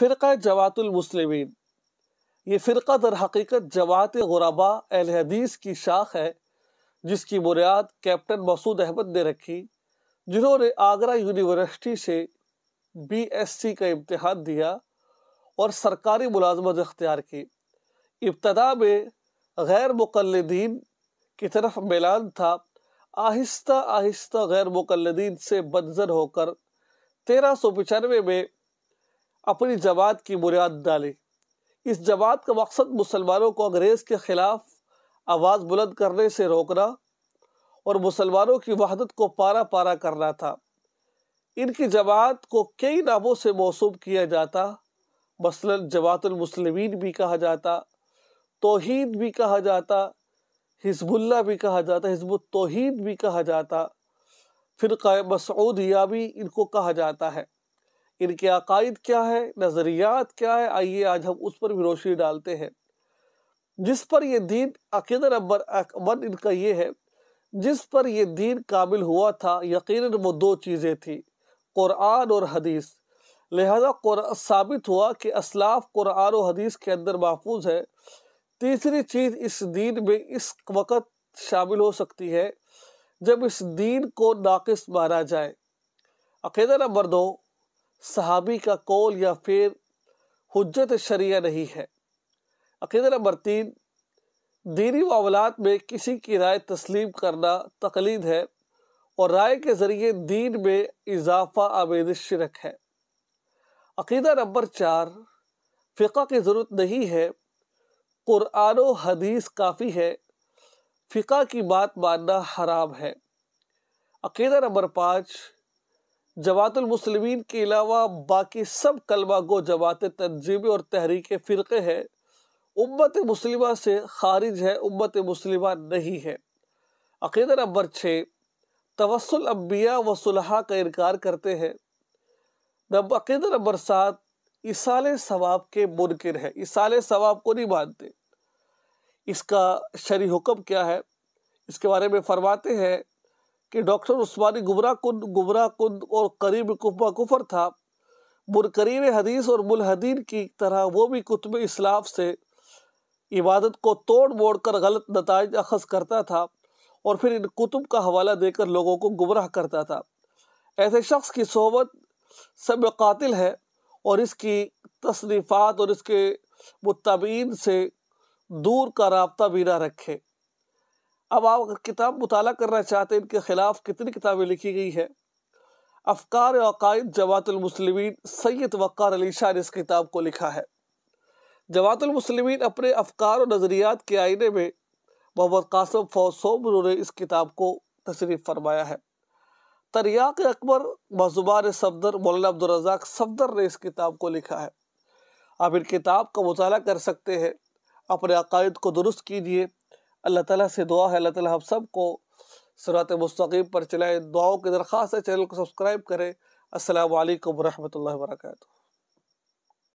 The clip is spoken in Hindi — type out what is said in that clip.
फ़िरका जवातुलमसलमिन ये फ़िरका दर हकीकत जवात गुरबा अहल हदीस की शाख है जिसकी बुनियाद कैप्टन मसूद अहमद ने रखी जिन्होंने आगरा यूनिवर्सिटी से बी एस सी का इम्तहान दिया और सरकारी मुलाजमत अख्तियार की इब्तदा में गैर मुकलदीन की तरफ मिलान था आहिस्ता आहिस्ता गैर मुकलदीन से बदजर होकर तेरह सौ पचानवे में अपनी जवाब की बुनियाद डाली इस जवाब का मकसद मुसलमानों को अंग्रेज़ के ख़िलाफ़ आवाज़ बुलंद करने से रोकना और मुसलमानों की वहदत को पारा पारा करना था इनकी जमात को कई नामों से मौसू किया जाता मसलन जमातमसलमिन भी कहा जाता तोहद भी कहा जाता हिजबुल्ला भी कहा जाता हिजब तोहद भी कहा जाता फिर या भी इनको कहा जाता है इनके अकायद क्या है नज़रियात क्या है आइए आज हम उस पर भी रोशनी डालते हैं जिस पर यह दीन अकीदा नंबर वन इनका ये है जिस पर यह दीन काबिल हुआ था यकीन वो दो चीज़ें थी क़ुरान और हदीस लिहाजा साबित हुआ कि असलाफ कुरान और हदीस के अंदर महफूज है तीसरी चीज़ इस दीन में इस वक़्त शामिल हो सकती है जब इस दीन को नाकस माना जाए अकेदा नंबर दो सहाबी का कौल या फिर हजत शरिया नहीं है अकीदा नंबर तीन दीनी मामलत में किसी की राय तस्लीम करना तकलीद है और राय के ज़रिए दीन में इजाफा आमेद शरक है अकीदा नंबर चार फ़िका की ज़रूरत नहीं है कुरान हदीस काफ़ी है फ़िका की बात मानना हराम है अकीदा नंबर पाँच जवातुलमसलमिन के अलावा बाकी सब कलबा को जवात तंजीब और तहरीक फ़िरक़े है उम्मत मुसलिम से खारिज है उम्मत मुसलिम नहीं है अक़ीदा नंबर छः तवसल अम्बिया व सुलह का इनकार करते हैं नंबर अक़ीदा नंबर सात इसाल सवाब के मुनकर है इसाल सवाब को नहीं मानते इसका शरी हुक्म क्या है इसके बारे में फरमाते हैं कि डॉक्टर उस्मानी गुमराह कुन गुमराह कुन और करीब कुफा कुफर था मुनकरीर हदीस और मुलहदीन की तरह वो भी कुतब इसलाफ़ से इबादत को तोड़ मोड़ कर गलत नतज अखज़ करता था और फिर इन कुतुब का हवाला देकर लोगों को गुमराह करता था ऐसे शख्स की सोहबत सब कातिल है और इसकी तसनीफ़ात और इसके मुतबीन से दूर का रबता भी ना रखे अब आप अगर किताब मुताल करना चाहते हैं इनके ख़िलाफ़ कितनी किताबें लिखी गई हैं अफकार अकायद जवातमसलमिन सैद वक़ार अली शाह ने इस किताब को लिखा है जवातमसलमिन अपने अफकार और नज़रियात के आईने में मोहम्मद कासम फौसोम उन्होंने इस किताब को तशरीफ़ फरमाया है तरियाक अकबर मजुबार सफदर मौलाना अब्दुलरजाक सफदर ने इस किताब को लिखा है आप इन किताब का मुताल कर सकते हैं अपने अकायद को दुरुस्त कीजिए अल्लाह ताला से दुआ है अल्लाह ताला हम सबको सरात मुस्तकीम पर चलाए दुआओं की दरख्वास्त है चैनल को सब्सक्राइब करें असलकम वरहमल वर्का